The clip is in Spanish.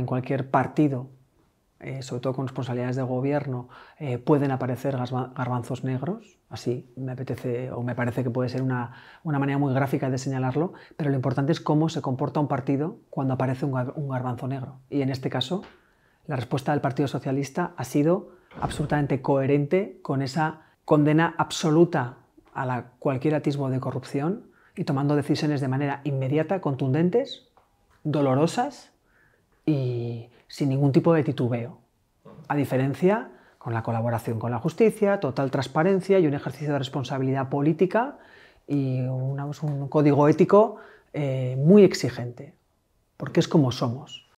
En cualquier partido, eh, sobre todo con responsabilidades de gobierno, eh, pueden aparecer garbanzos negros, así me apetece o me parece que puede ser una, manera muy gráfica de señalarlo, pero lo importante es cómo se comporta un partido cuando aparece un, garbanzo negro. Y en este caso, la respuesta del Partido Socialista ha sido absolutamente coherente con esa condena absoluta a cualquier atisbo de corrupción y tomando decisiones de manera inmediata, contundentes, dolorosas y sin ningún tipo de titubeo. A diferencia con la colaboración con la justicia, total transparencia y un ejercicio de responsabilidad política y un código ético eh, muy exigente, porque es como somos.